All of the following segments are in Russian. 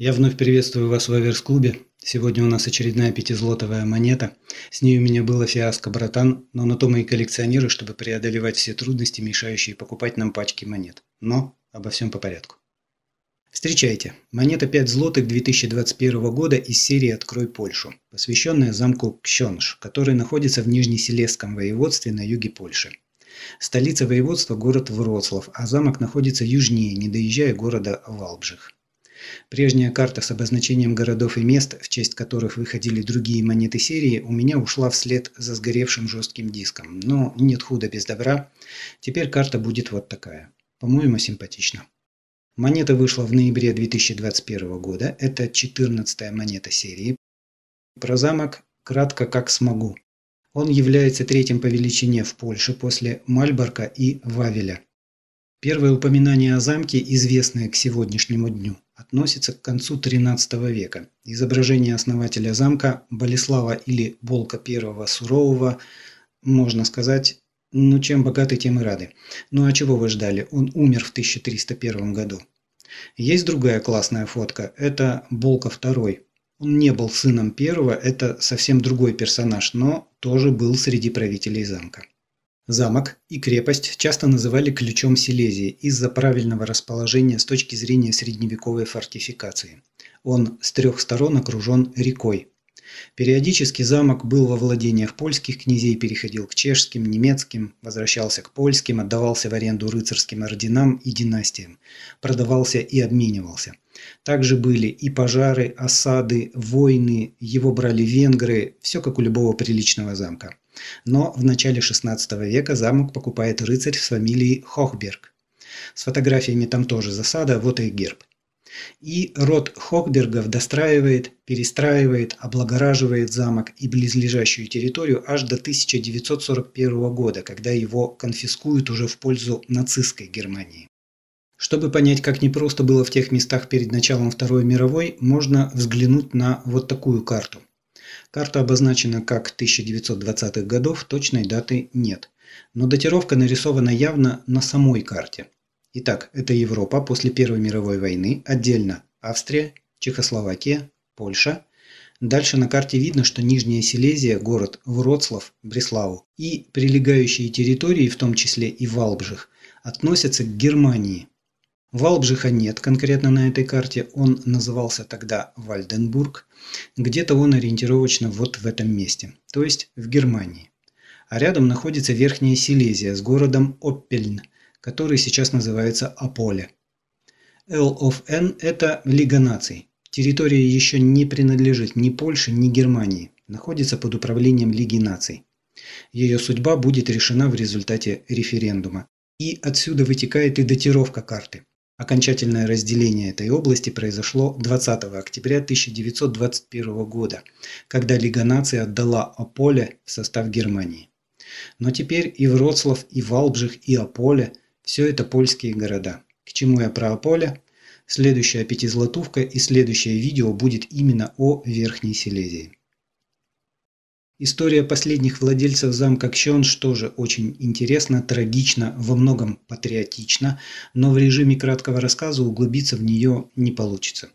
Я вновь приветствую вас в Аверс-клубе. Сегодня у нас очередная пятизлотовая монета. С ней у меня было фиаско, братан, но на то мы и коллекционеры, чтобы преодолевать все трудности, мешающие покупать нам пачки монет. Но обо всем по порядку. Встречайте, монета 5 злотых 2021 года из серии «Открой Польшу», посвященная замку Кщенш, который находится в Нижнеселесском воеводстве на юге Польши. Столица воеводства – город Вроцлав, а замок находится южнее, не доезжая города Валбжих. Прежняя карта с обозначением городов и мест, в честь которых выходили другие монеты серии, у меня ушла вслед за сгоревшим жестким диском, но нет худа без добра. Теперь карта будет вот такая. По-моему, симпатично. Монета вышла в ноябре 2021 года. Это 14-я монета серии. Про замок кратко как смогу. Он является третьим по величине в Польше после Мальборка и Вавеля. Первое упоминание о замке, известное к сегодняшнему дню, относится к концу XIII века. Изображение основателя замка Болеслава или Болка I Сурового, можно сказать, ну чем богаты, тем и рады. Ну а чего вы ждали? Он умер в 1301 году. Есть другая классная фотка. Это Болка II. Он не был сыном первого, это совсем другой персонаж, но тоже был среди правителей замка. Замок и крепость часто называли ключом Силезии из-за правильного расположения с точки зрения средневековой фортификации. Он с трех сторон окружен рекой. Периодически замок был во владениях польских князей, переходил к чешским, немецким, возвращался к польским, отдавался в аренду рыцарским орденам и династиям, продавался и обменивался. Также были и пожары, осады, войны, его брали венгры, все как у любого приличного замка. Но в начале 16 века замок покупает рыцарь с фамилией Хохберг. С фотографиями там тоже засада, вот и герб. И род Хохбергов достраивает, перестраивает, облагораживает замок и близлежащую территорию аж до 1941 года, когда его конфискуют уже в пользу нацистской Германии. Чтобы понять, как непросто было в тех местах перед началом Второй мировой, можно взглянуть на вот такую карту. Карта обозначена как 1920-х годов, точной даты нет. Но датировка нарисована явно на самой карте. Итак, это Европа после Первой мировой войны, отдельно Австрия, Чехословакия, Польша. Дальше на карте видно, что Нижняя Силезия, город Вроцлав, Бреслау и прилегающие территории, в том числе и Валбжих, относятся к Германии. Валбжиха нет конкретно на этой карте, он назывался тогда Вальденбург. Где-то он ориентировочно вот в этом месте, то есть в Германии. А рядом находится Верхняя Силезия с городом Оппельн, который сейчас называется Аполе. L of N – это Лига наций. Территория еще не принадлежит ни Польше, ни Германии. Находится под управлением Лиги наций. Ее судьба будет решена в результате референдума. И отсюда вытекает и датировка карты. Окончательное разделение этой области произошло 20 октября 1921 года, когда Лига наций отдала Аполе в состав Германии. Но теперь и Вроцлав, и Валбжих, и Аполе – все это польские города. К чему я про Аполе? Следующая пятизлотовка и следующее видео будет именно о Верхней Силезии. История последних владельцев замка Кщенш тоже очень интересна, трагична, во многом патриотична, но в режиме краткого рассказа углубиться в нее не получится.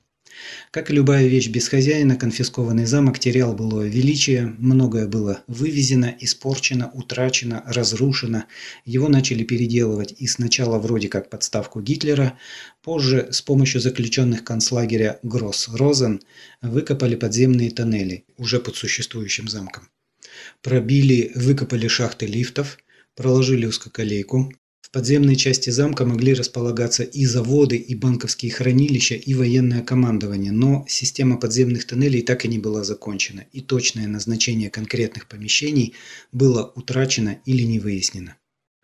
Как и любая вещь без хозяина, конфискованный замок терял былое величие, многое было вывезено, испорчено, утрачено, разрушено. Его начали переделывать и сначала вроде как подставку Гитлера, позже с помощью заключенных концлагеря Гросс-Розен выкопали подземные тоннели уже под существующим замком. Пробили, выкопали шахты лифтов, проложили узкоколейку, подземной части замка могли располагаться и заводы, и банковские хранилища, и военное командование, но система подземных тоннелей так и не была закончена, и точное назначение конкретных помещений было утрачено или не выяснено.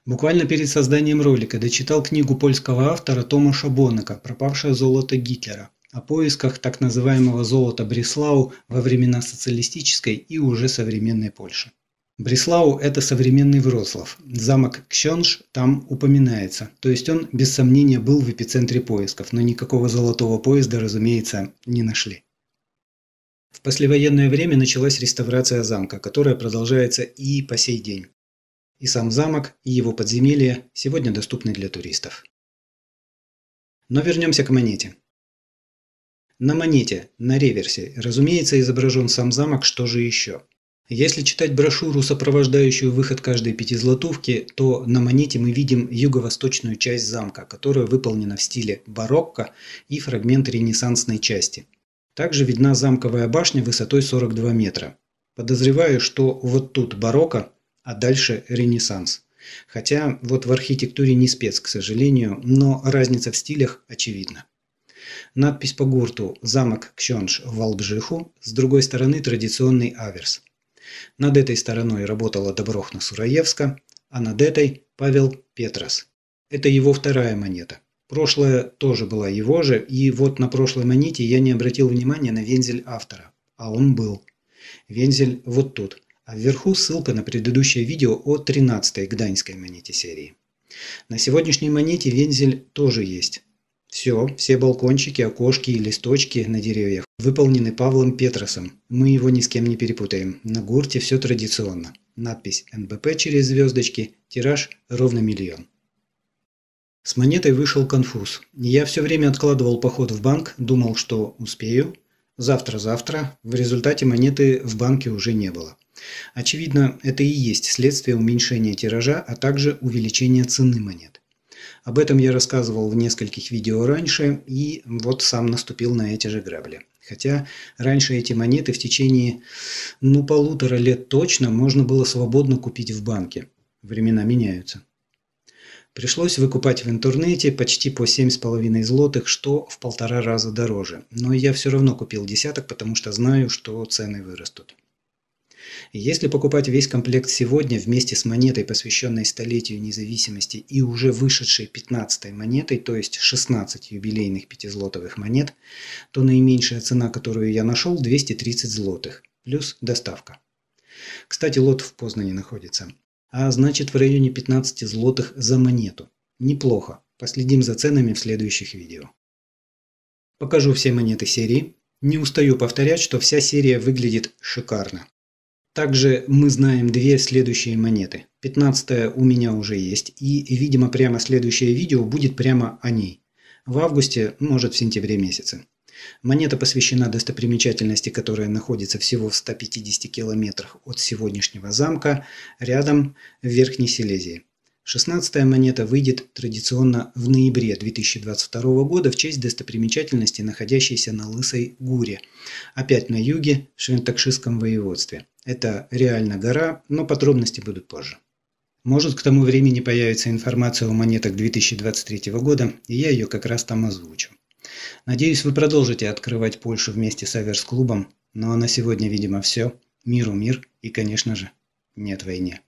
Буквально перед созданием ролика дочитал книгу польского автора Томаша Бонака «Пропавшее золото Гитлера», о поисках так называемого золота Бреслау во времена социалистической и уже современной Польши. Бреслау – это современный Вроцлав. Замок Кщенш там упоминается. То есть он, без сомнения, был в эпицентре поисков, но никакого золотого поезда, разумеется, не нашли. В послевоенное время началась реставрация замка, которая продолжается и по сей день. И сам замок, и его подземелья сегодня доступны для туристов. Но вернемся к монете. На монете, на реверсе, разумеется, изображен сам замок, что же еще? Если читать брошюру, сопровождающую выход каждой пятизлатовки, то на монете мы видим юго-восточную часть замка, которая выполнена в стиле барокко и фрагмент ренессансной части. Также видна замковая башня высотой 42 метра. Подозреваю, что вот тут барокко, а дальше ренессанс. Хотя вот в архитектуре не спец, к сожалению, но разница в стилях очевидна. Надпись по гурту «Замок Кщенш в Албжиху», с другой стороны традиционный аверс – над этой стороной работала Доброхна Сураевска, а над этой – Павел Петрос. Это его вторая монета. Прошлая тоже была его же, и вот на прошлой монете я не обратил внимания на вензель автора. А он был. Вензель вот тут. А вверху ссылка на предыдущее видео о 13-й гданьской монете серии. На сегодняшней монете вензель тоже есть. Все, все балкончики, окошки и листочки на деревьях выполнены Павлом Петросом. Мы его ни с кем не перепутаем. На гурте все традиционно. Надпись «НБП» через звездочки, тираж ровно миллион. С монетой вышел конфуз. Я все время откладывал поход в банк, думал, что успею. Завтра-завтра. В результате монеты в банке уже не было. Очевидно, это и есть следствие уменьшения тиража, а также увеличения цены монет. Об этом я рассказывал в нескольких видео раньше, и вот сам наступил на эти же грабли. Хотя раньше эти монеты в течение ну полутора лет точно можно было свободно купить в банке. Времена меняются. Пришлось выкупать в интернете почти по 7,5 злотых, что в полтора раза дороже. Но я все равно купил десяток, потому что знаю, что цены вырастут. Если покупать весь комплект сегодня вместе с монетой, посвященной столетию независимости и уже вышедшей 15 монетой, то есть 16 юбилейных пятизлотовых монет, то наименьшая цена, которую я нашел, 230 злотых, плюс доставка. Кстати, лот в Познане находится. А значит в районе 15 злотых за монету. Неплохо. Последим за ценами в следующих видео. Покажу все монеты серии. Не устаю повторять, что вся серия выглядит шикарно. Также мы знаем две следующие монеты. 15 у меня уже есть, и, видимо, прямо следующее видео будет прямо о ней. В августе, может в сентябре месяце. Монета посвящена достопримечательности, которая находится всего в 150 километрах от сегодняшнего замка, рядом в Верхней Силезии. Шестнадцатая монета выйдет традиционно в ноябре 2022 года в честь достопримечательности, находящейся на Лысой Гуре, опять на юге, в Швентакшистском воеводстве. Это реально гора, но подробности будут позже. Может, к тому времени появится информация о монетах 2023 года, и я ее как раз там озвучу. Надеюсь, вы продолжите открывать Польшу вместе с Аверс-клубом, но ну, а на сегодня, видимо, все. Миру мир и, конечно же, нет войны.